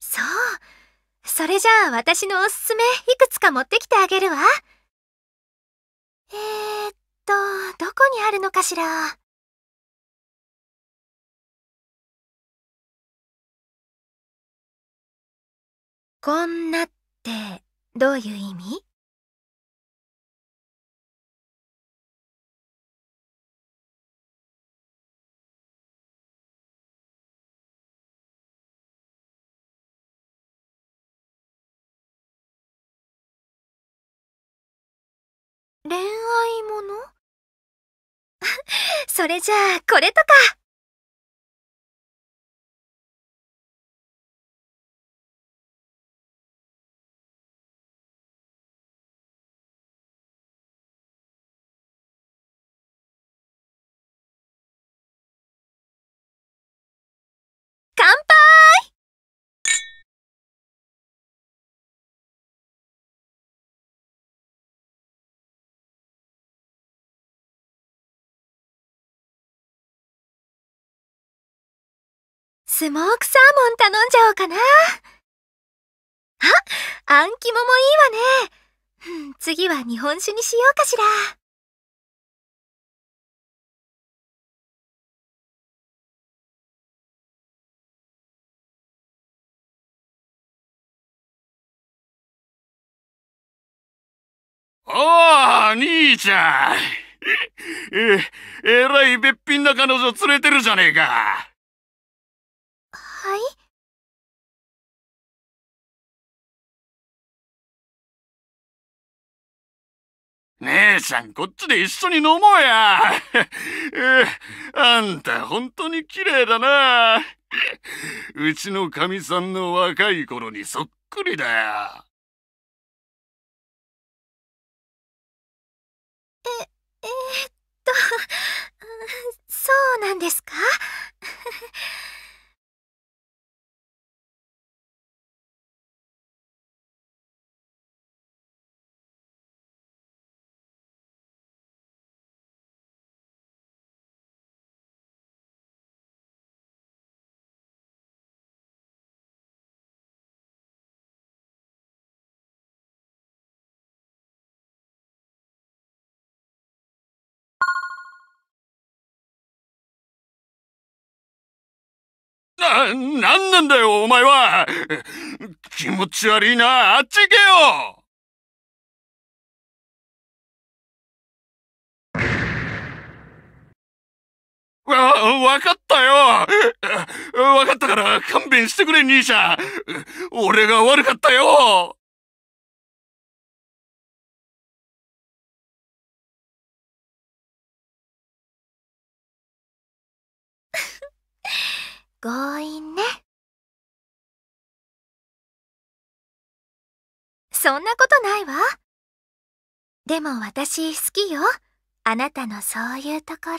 そうそれじゃあ私のおすすめいくつか持ってきてあげるわえー、っとどこにあるのかしらこんなってどういう意味恋愛もの それじゃあこれとかスモークサーモン頼んじゃおうかな。あ、あん肝もいいわね。次は日本酒にしようかしら。お兄ちゃん。え、えらいべっぴんな彼女連れてるじゃねえか。はい姉ちゃんこっちで一緒に飲もうや あんた本当に綺麗だなうちのかみさんの若い頃にそっくりだよええー、っと そうなんですかな、なんなんだよ、お前は気持ち悪いな、あっち行けよわ、わかったよわかったから勘弁してくれ、兄者俺が悪かったよ強引ね。そんなことないわ。でも私好きよ。あなたのそういうところ。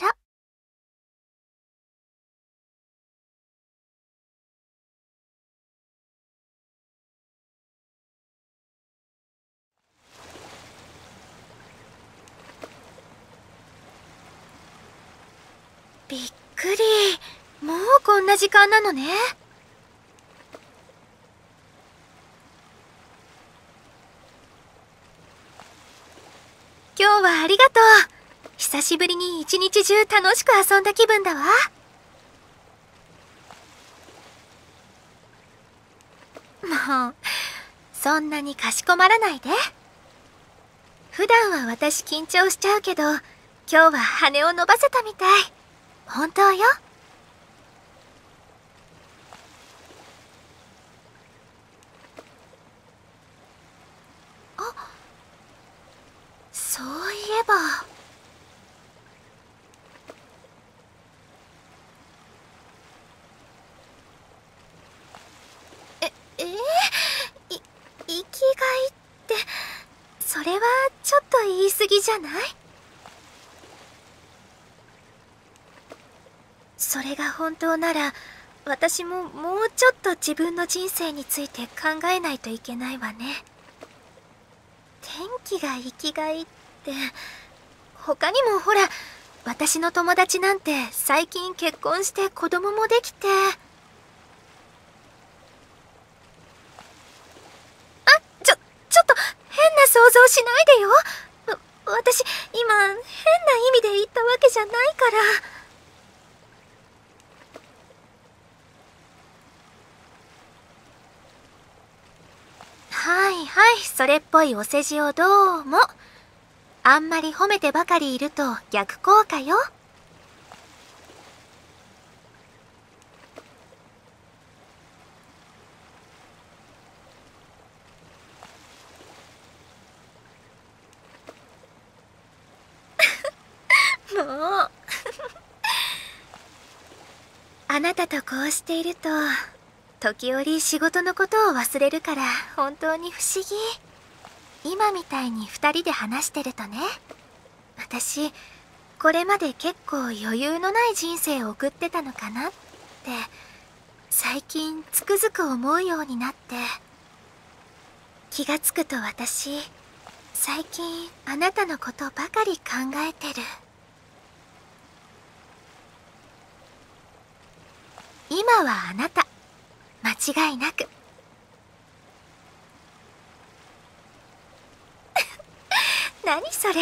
びっくり。もうこんな時間なのね今日はありがとう久しぶりに一日中楽しく遊んだ気分だわもうそんなにかしこまらないで普段は私緊張しちゃうけど今日は羽を伸ばせたみたい本当よじゃないそれが本当なら私ももうちょっと自分の人生について考えないといけないわね天気が生きがいって他にもほら私の友達なんて最近結婚して子供もできてはいそれっぽいお世辞をどうもあんまり褒めてばかりいると逆効果よ もう あなたとこうしていると時折仕事のことを忘れるから本当に不思議今みたいに2人で話してるとね私これまで結構余裕のない人生を送ってたのかなって最近つくづく思うようになって気がつくと私最近あなたのことばかり考えてる今はあなた間違いなく 何それ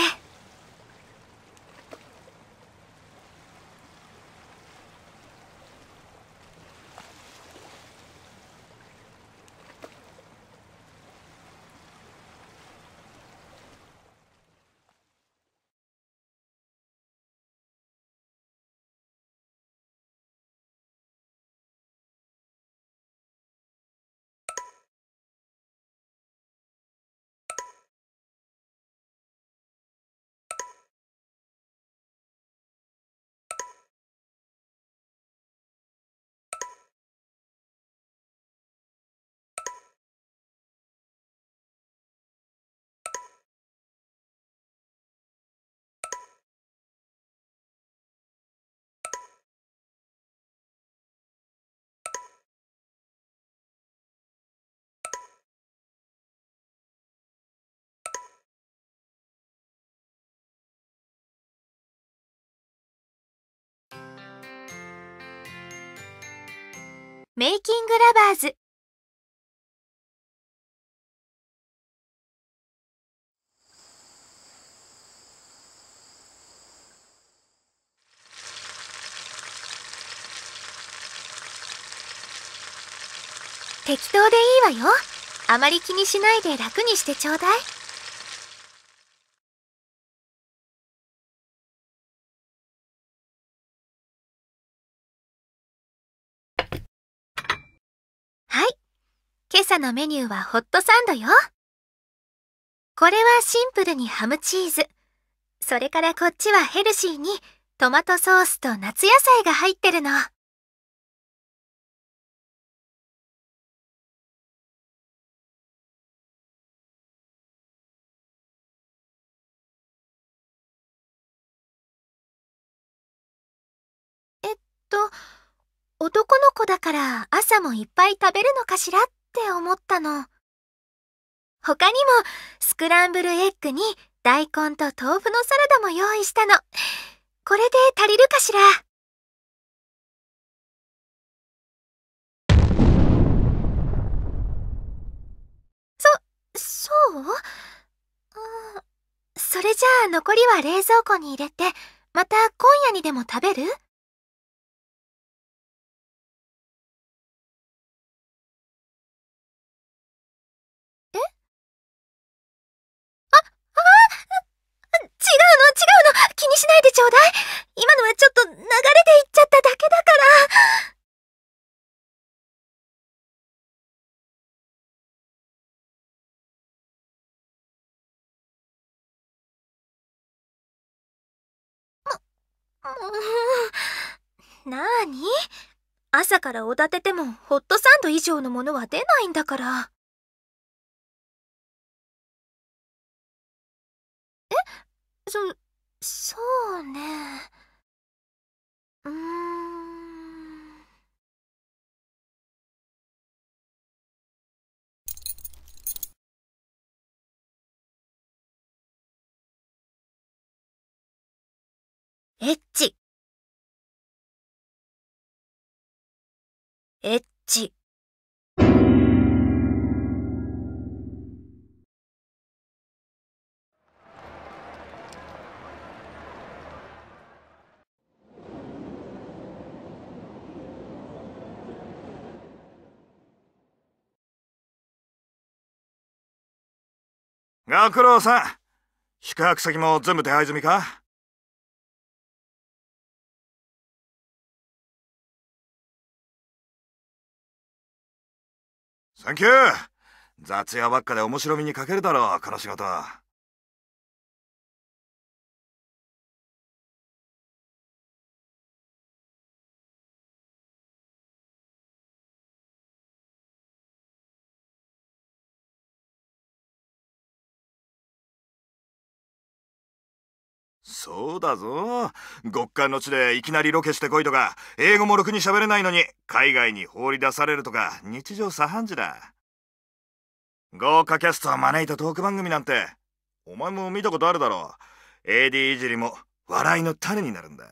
メイキングラバーズ適当でいいわよあまり気にしないで楽にしてちょうだい朝のメニューはホットサンドよ。これはシンプルにハムチーズ。それからこっちはヘルシーにトマトソースと夏野菜が入ってるの。えっと、男の子だから朝もいっぱい食べるのかしらって。って思ったの。他にも、スクランブルエッグに大根と豆腐のサラダも用意したの。これで足りるかしら。そ、そううん、それじゃあ残りは冷蔵庫に入れて、また今夜にでも食べるちょうだい今のはちょっと流れでいっちゃっただけだから。なあに朝からおだててもホットサンド以上のものは出ないんだから。えそ、そうねうーんエッチエッチご苦労さん。宿泊先も全部手配済みかサンキュー雑用ばっかで面白みに欠けるだろう、この仕事そうだぞ極寒の地でいきなりロケしてこいとか英語もろくに喋れないのに海外に放り出されるとか日常茶飯事だ豪華キャストを招いたトーク番組なんてお前も見たことあるだろう AD いじりも笑いの種になるんだ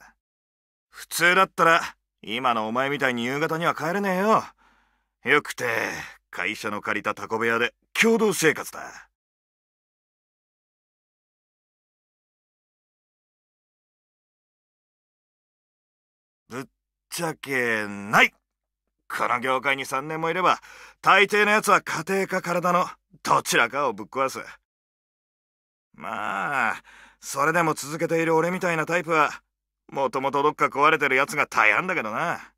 普通だったら今のお前みたいに夕方には帰れねえよよくて会社の借りたタコ部屋で共同生活だちゃけないこの業界に3年もいれば大抵のやつは家庭か体のどちらかをぶっ壊すまあそれでも続けている俺みたいなタイプはもともとどっか壊れてるやつが大半だけどな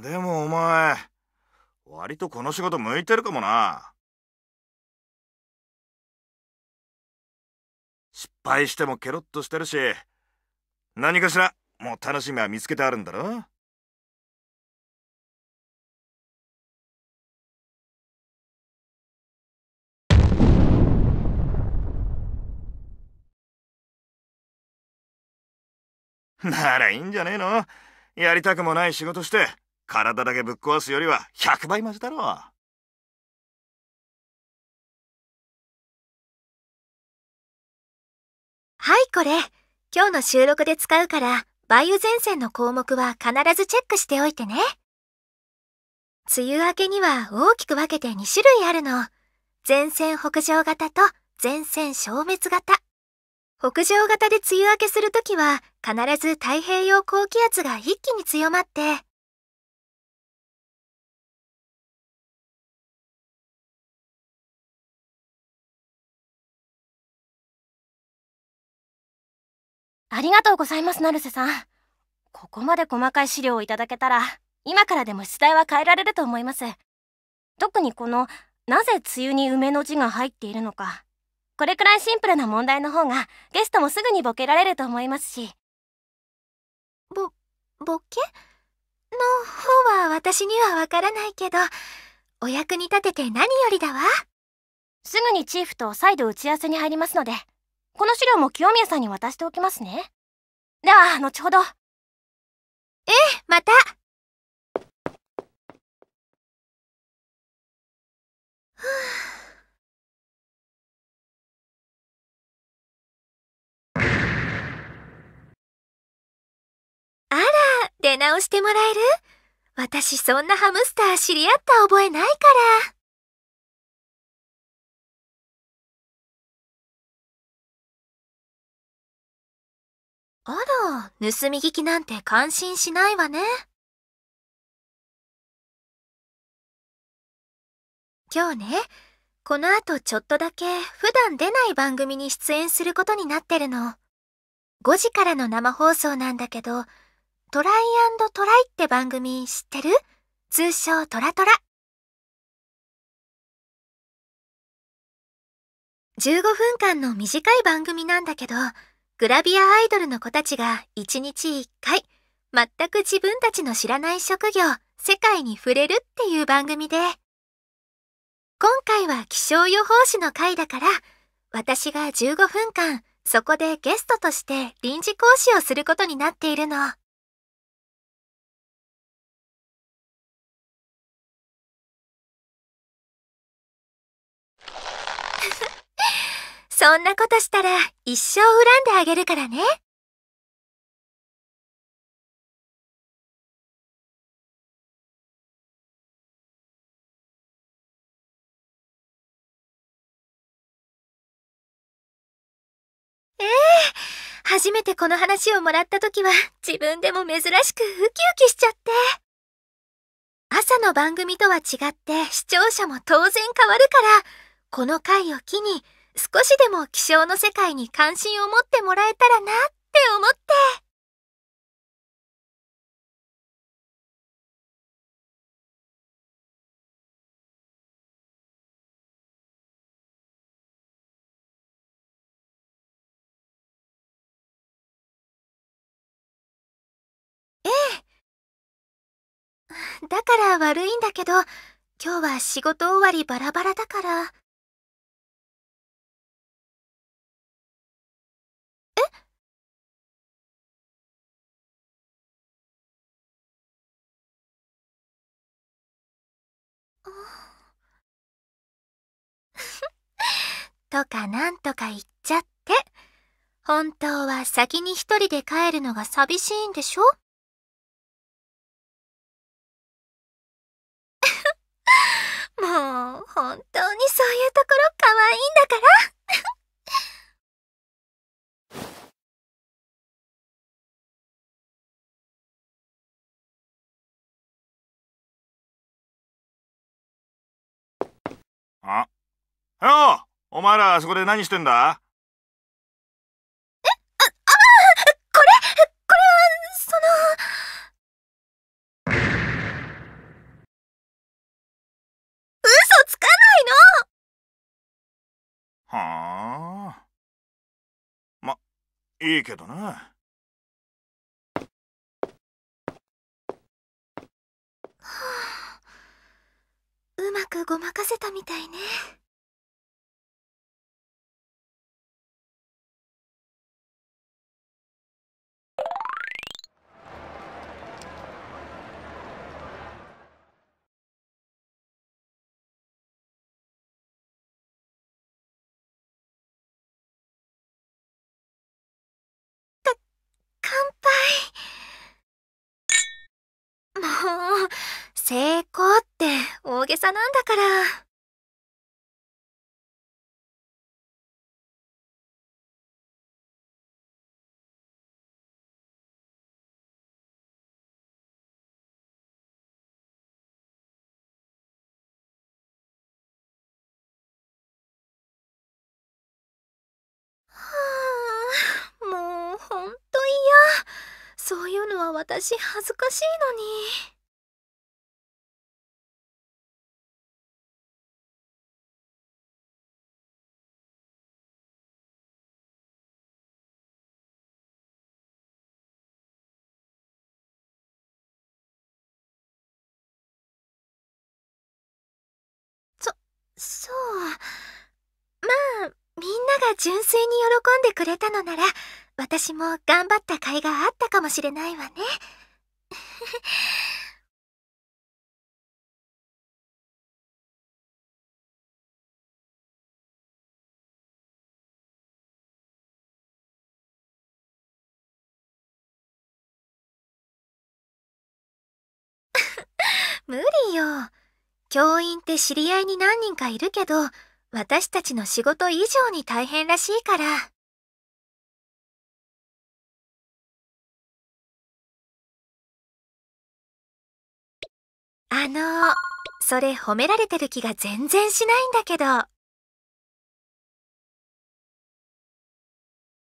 でもお前、割とこの仕事向いてるかもな。失敗してもケロッとしてるし、何かしら、もう楽しみは見つけてあるんだろならいいんじゃねえのやりたくもない仕事して、体だけぶっ壊すよりは100倍マジだろう。はい、これ。今日の収録で使うから、梅雨前線の項目は必ずチェックしておいてね。梅雨明けには大きく分けて2種類あるの。前線北上型と前線消滅型。北上型で梅雨明けするときは、必ず太平洋高気圧が一気に強まって、ありがとうございます、成瀬さん。ここまで細かい資料をいただけたら、今からでも出題は変えられると思います。特にこの、なぜ梅雨に梅の字が入っているのか。これくらいシンプルな問題の方が、ゲストもすぐにボケられると思いますし。ぼ、ボケの方は私にはわからないけど、お役に立てて何よりだわ。すぐにチーフと再度打ち合わせに入りますので、この資料も清宮さんに渡しておきますね。では、後ほど。ええ、また。あら、出直してもらえる私そんなハムスター知り合った覚えないから。あら、盗み聞きなんて感心しないわね。今日ね、この後ちょっとだけ普段出ない番組に出演することになってるの。5時からの生放送なんだけど、トライトライって番組知ってる通称トラトラ。15分間の短い番組なんだけど、グラビアアイドルの子たちが1日1回、全く自分たちの知らない職業、世界に触れるっていう番組で、今回は気象予報士の回だから、私が15分間、そこでゲストとして臨時講師をすることになっているの。そんなことしたら一生恨んであげるからね。ええ初めてこの話をもらった時は自分でも珍しくウキウキしちゃって。朝の番組とは違って視聴者も当然変わるから、この回を機に少しでも気象の世界に関心を持ってもらえたらなって思って。だから悪いんだけど、今日は仕事終わりバラバラだから。とかなんとか言っちゃって。本当は先に一人で帰るのが寂しいんでしょ もう、本当にそういうところ可愛いんだから あ、よお前らそこで何してんだえあ、あこれ、これは、その。嘘つかないのはあ。ま、いいけどな。うまくごまかせたみたいね。成功って大げさなんだから。そういうのは私恥ずかしいのに。が純粋に喜んでくれたのなら、私も頑張った甲斐があったかもしれないわね。無理よ。教員って知り合いに何人かいるけど、私たちの仕事以上に大変らしいから。あのそれ褒められてる気が全然しないんだけど。